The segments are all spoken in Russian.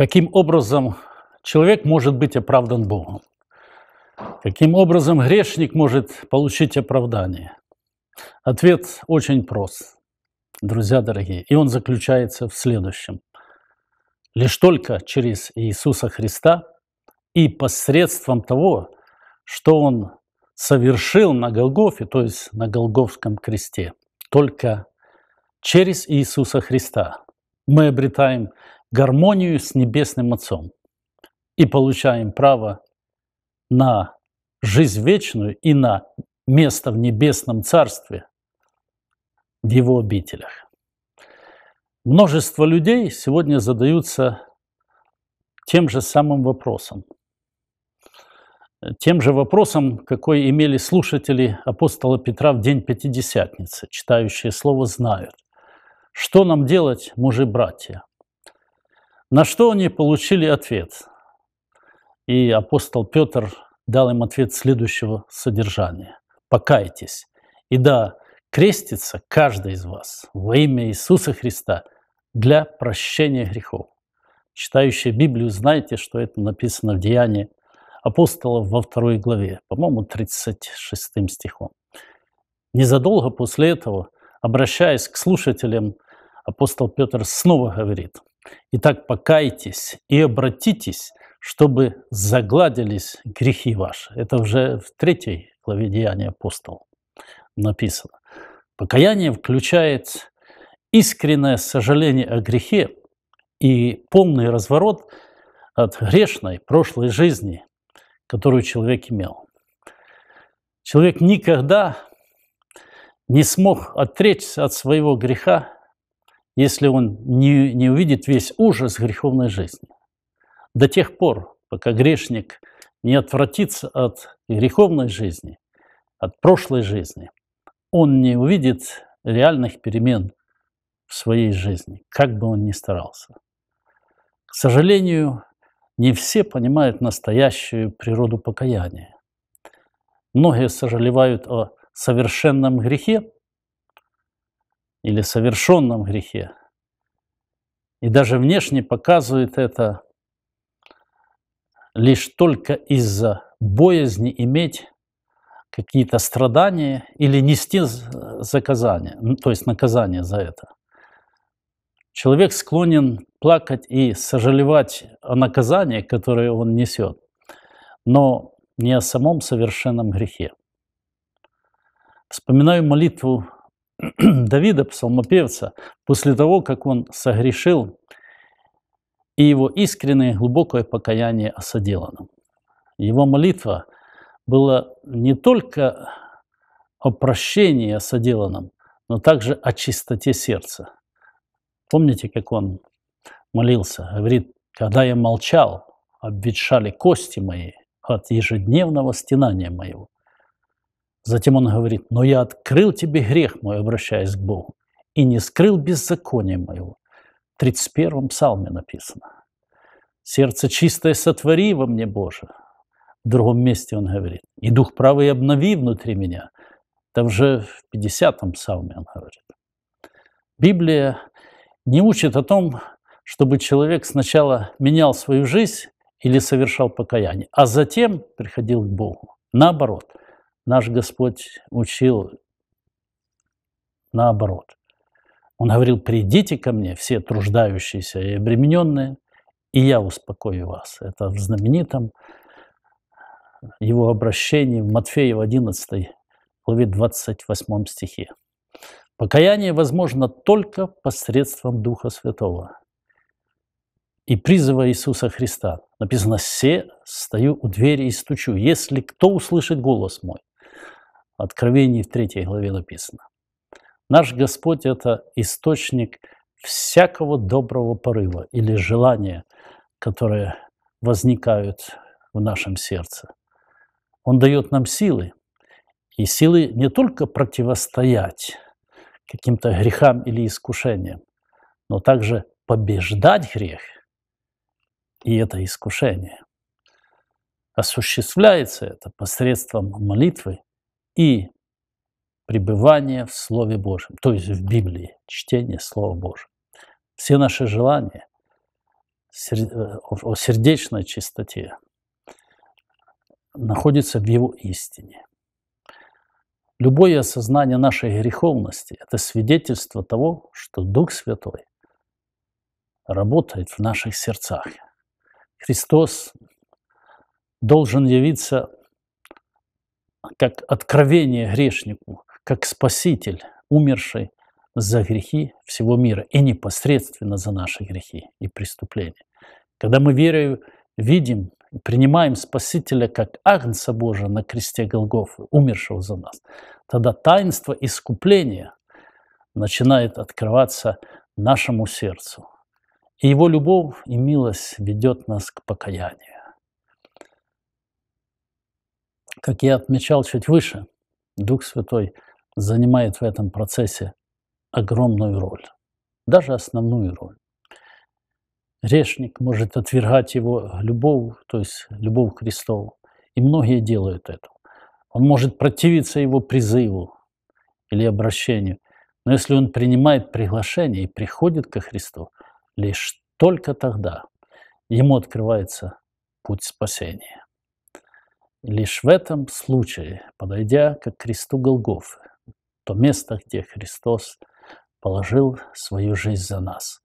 Каким образом человек может быть оправдан Богом? Каким образом грешник может получить оправдание? Ответ очень прост, друзья дорогие, и он заключается в следующем. Лишь только через Иисуса Христа и посредством того, что Он совершил на Голгофе, то есть на Голговском кресте, только через Иисуса Христа мы обретаем гармонию с Небесным Отцом и получаем право на жизнь вечную и на место в Небесном Царстве, в Его обителях. Множество людей сегодня задаются тем же самым вопросом. Тем же вопросом, какой имели слушатели апостола Петра в день Пятидесятницы, читающие слово знают. Что нам делать, мужи-братья? На что они получили ответ? И апостол Петр дал им ответ следующего содержания. «Покайтесь, и да, крестится каждый из вас во имя Иисуса Христа для прощения грехов». Читающие Библию знаете, что это написано в Деянии апостолов во второй главе, по-моему, 36 стихом. Незадолго после этого, обращаясь к слушателям, апостол Петр снова говорит, Итак, покайтесь и обратитесь, чтобы загладились грехи ваши. Это уже в третьей главе Деяния апостола написано. Покаяние включает искреннее сожаление о грехе и полный разворот от грешной прошлой жизни, которую человек имел. Человек никогда не смог отречься от своего греха если он не, не увидит весь ужас греховной жизни. До тех пор, пока грешник не отвратится от греховной жизни, от прошлой жизни, он не увидит реальных перемен в своей жизни, как бы он ни старался. К сожалению, не все понимают настоящую природу покаяния. Многие сожалевают о совершенном грехе, или совершенном грехе. И даже внешне показывает это лишь только из-за боязни иметь какие-то страдания или нести заказание, то есть наказание за это. Человек склонен плакать и сожалевать о наказании, которое он несет, но не о самом совершенном грехе. Вспоминаю молитву Давида, псалмопевца, после того, как он согрешил, и его искреннее глубокое покаяние о соделанном. Его молитва была не только о прощении о соделанном, но также о чистоте сердца. Помните, как он молился? Говорит, когда я молчал, обветшали кости мои от ежедневного стенания моего. Затем он говорит, но я открыл тебе грех мой, обращаясь к Богу, и не скрыл беззаконие моего. В 31 псалме написано. Сердце чистое сотвори во мне, Боже. В другом месте он говорит. И дух правый обнови внутри меня. Это уже в 50-м псалме он говорит. Библия не учит о том, чтобы человек сначала менял свою жизнь или совершал покаяние, а затем приходил к Богу. Наоборот – Наш Господь учил наоборот. Он говорил, придите ко мне, все труждающиеся и обремененные, и я успокою вас. Это в знаменитом его обращении в Матфея в 11 главе 28 стихе. Покаяние возможно только посредством Духа Святого и призыва Иисуса Христа. Написано «Се, стою у двери и стучу. Если кто услышит голос мой Откровении в третьей главе написано. Наш Господь – это источник всякого доброго порыва или желания, которые возникают в нашем сердце. Он дает нам силы, и силы не только противостоять каким-то грехам или искушениям, но также побеждать грех и это искушение. Осуществляется это посредством молитвы и пребывание в Слове Божьем, то есть в Библии, чтение Слова Божьего. Все наши желания э, о сердечной чистоте находятся в Его истине. Любое осознание нашей греховности – это свидетельство того, что Дух Святой работает в наших сердцах. Христос должен явиться как откровение грешнику, как спаситель, умерший за грехи всего мира и непосредственно за наши грехи и преступления. Когда мы верою видим и принимаем Спасителя как Агнца Божия на кресте Голгофы, умершего за нас, тогда таинство искупления начинает открываться нашему сердцу. И его любовь и милость ведет нас к покаянию. Как я отмечал чуть выше, Дух Святой занимает в этом процессе огромную роль, даже основную роль. Грешник может отвергать его любовь, то есть любовь к Христову, и многие делают это. Он может противиться его призыву или обращению, но если он принимает приглашение и приходит ко Христу, лишь только тогда ему открывается путь спасения. Лишь в этом случае, подойдя к кресту Голгофы, то место, где Христос положил свою жизнь за нас,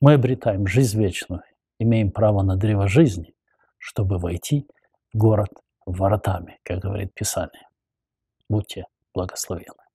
мы обретаем жизнь вечную, имеем право на древо жизни, чтобы войти в город воротами, как говорит Писание. Будьте благословены.